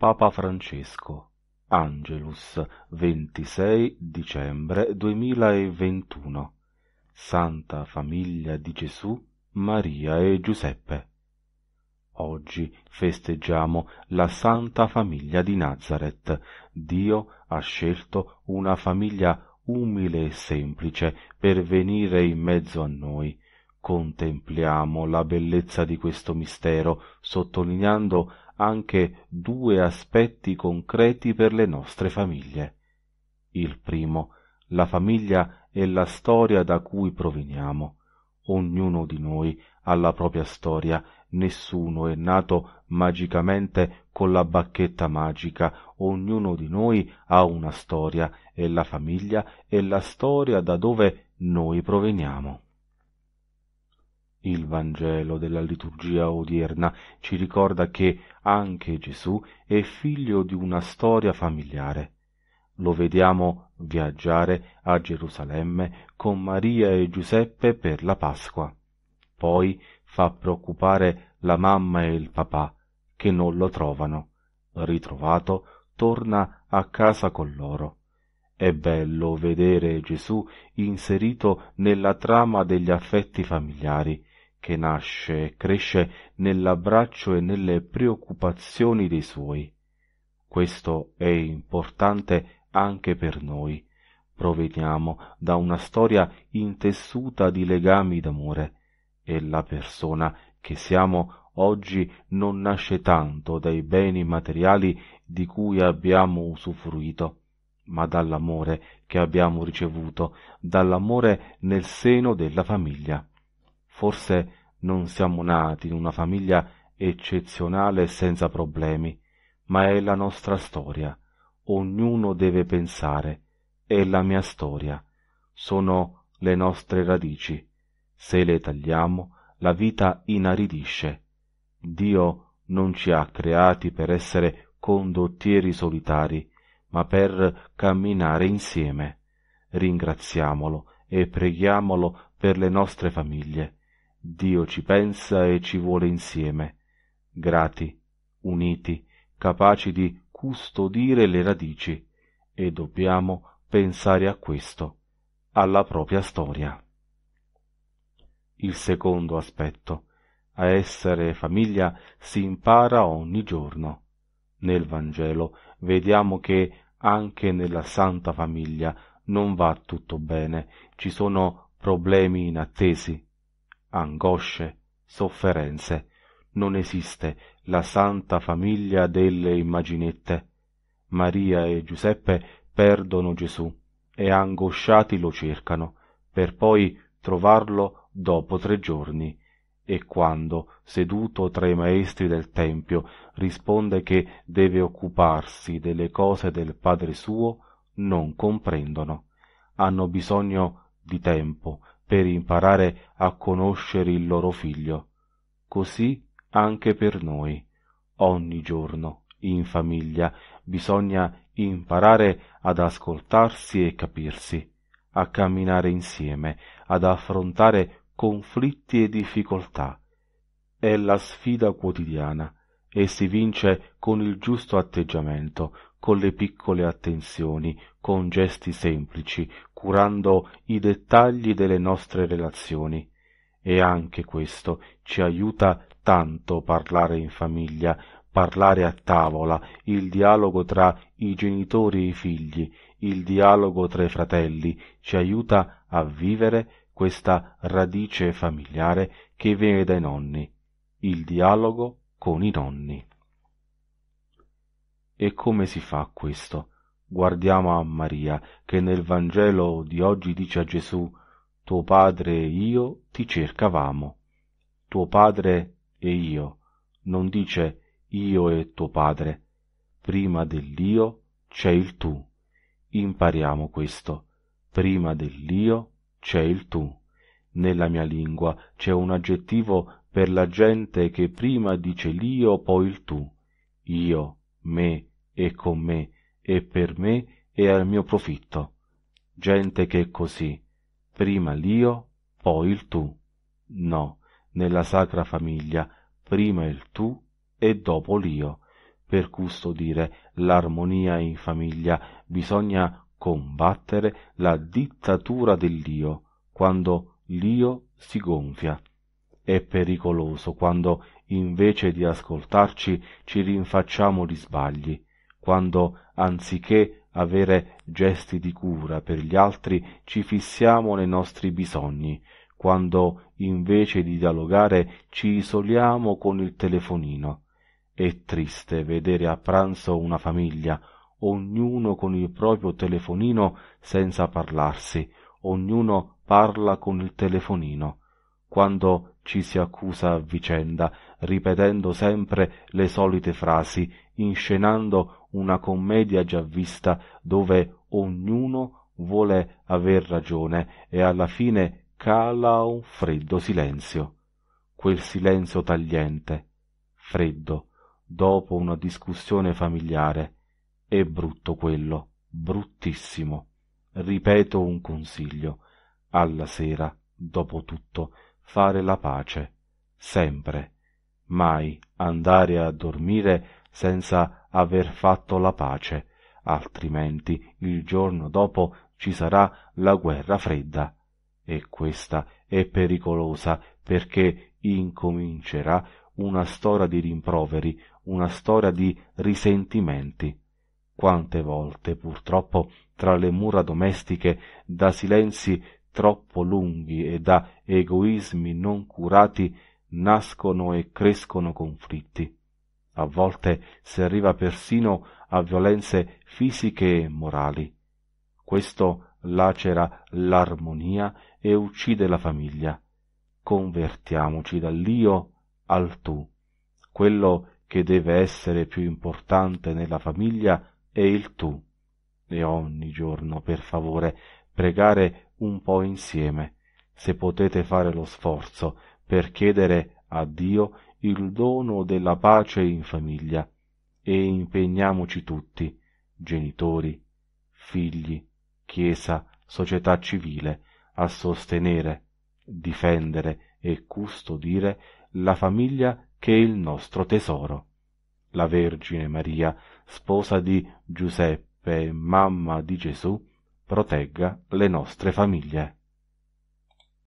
Papa Francesco Angelus 26 dicembre 2021 Santa Famiglia di Gesù, Maria e Giuseppe Oggi festeggiamo la Santa Famiglia di Nazareth. Dio ha scelto una famiglia umile e semplice per venire in mezzo a noi. Contempliamo la bellezza di questo mistero, sottolineando anche due aspetti concreti per le nostre famiglie. Il primo, la famiglia e la storia da cui proveniamo. Ognuno di noi ha la propria storia, nessuno è nato magicamente con la bacchetta magica, ognuno di noi ha una storia e la famiglia è la storia da dove noi proveniamo. Il Vangelo della liturgia odierna ci ricorda che anche Gesù è figlio di una storia familiare. Lo vediamo viaggiare a Gerusalemme con Maria e Giuseppe per la Pasqua. Poi fa preoccupare la mamma e il papà, che non lo trovano. Ritrovato, torna a casa con loro. È bello vedere Gesù inserito nella trama degli affetti familiari, che nasce e cresce nell'abbraccio e nelle preoccupazioni dei suoi. Questo è importante anche per noi. Proveniamo da una storia intessuta di legami d'amore e la persona che siamo oggi non nasce tanto dai beni materiali di cui abbiamo usufruito, ma dall'amore che abbiamo ricevuto, dall'amore nel seno della famiglia. Forse non siamo nati in una famiglia eccezionale e senza problemi, ma è la nostra storia. Ognuno deve pensare. È la mia storia. Sono le nostre radici. Se le tagliamo, la vita inaridisce. Dio non ci ha creati per essere condottieri solitari, ma per camminare insieme. Ringraziamolo e preghiamolo per le nostre famiglie, Dio ci pensa e ci vuole insieme, grati, uniti, capaci di custodire le radici, e dobbiamo pensare a questo, alla propria storia. Il secondo aspetto. A essere famiglia si impara ogni giorno. Nel Vangelo vediamo che anche nella Santa Famiglia non va tutto bene, ci sono problemi inattesi, angosce, sofferenze, non esiste la santa famiglia delle immaginette. Maria e Giuseppe perdono Gesù e angosciati lo cercano, per poi trovarlo dopo tre giorni, e quando, seduto tra i maestri del Tempio, risponde che deve occuparsi delle cose del Padre suo, non comprendono. Hanno bisogno di tempo per imparare a conoscere il loro figlio. Così anche per noi. Ogni giorno, in famiglia, bisogna imparare ad ascoltarsi e capirsi, a camminare insieme, ad affrontare conflitti e difficoltà. È la sfida quotidiana e si vince con il giusto atteggiamento, con le piccole attenzioni, con gesti semplici, curando i dettagli delle nostre relazioni. E anche questo ci aiuta tanto parlare in famiglia, parlare a tavola, il dialogo tra i genitori e i figli, il dialogo tra i fratelli, ci aiuta a vivere questa radice familiare che viene dai nonni, il dialogo con i nonni. E come si fa questo? guardiamo a Maria, che nel Vangelo di oggi dice a Gesù Tuo padre e io ti cercavamo. Tuo padre e io. Non dice io e tuo padre. Prima dell'io c'è il tu. Impariamo questo. Prima dell'io c'è il tu. Nella mia lingua c'è un aggettivo per la gente che prima dice l'io poi il tu. Io, me e con me e per me e al mio profitto. Gente che è così, prima l'io, poi il tu. No, nella sacra famiglia, prima il tu e dopo l'io. Per custodire l'armonia in famiglia bisogna combattere la dittatura dell'io, quando l'io si gonfia. È pericoloso quando invece di ascoltarci ci rinfacciamo gli sbagli, quando anziché avere gesti di cura per gli altri, ci fissiamo nei nostri bisogni, quando invece di dialogare ci isoliamo con il telefonino. È triste vedere a pranzo una famiglia, ognuno con il proprio telefonino senza parlarsi, ognuno parla con il telefonino, quando ci si accusa a vicenda, ripetendo sempre le solite frasi, inscenando una commedia già vista dove ognuno vuole aver ragione e alla fine cala un freddo silenzio. Quel silenzio tagliente, freddo, dopo una discussione familiare. È brutto quello, bruttissimo. Ripeto un consiglio. Alla sera, dopo tutto, fare la pace. Sempre. Mai andare a dormire senza aver fatto la pace, altrimenti il giorno dopo ci sarà la guerra fredda. E questa è pericolosa perché incomincerà una storia di rimproveri, una storia di risentimenti. Quante volte, purtroppo, tra le mura domestiche, da silenzi troppo lunghi e da egoismi non curati, nascono e crescono conflitti a volte si arriva persino a violenze fisiche e morali. Questo lacera l'armonia e uccide la famiglia. Convertiamoci dall'io al tu. Quello che deve essere più importante nella famiglia è il tu. E ogni giorno, per favore, pregare un po' insieme, se potete fare lo sforzo per chiedere a Dio il dono della pace in famiglia e impegniamoci tutti, genitori, figli, Chiesa, società civile, a sostenere, difendere e custodire la famiglia che è il nostro tesoro. La Vergine Maria, sposa di Giuseppe, mamma di Gesù, protegga le nostre famiglie.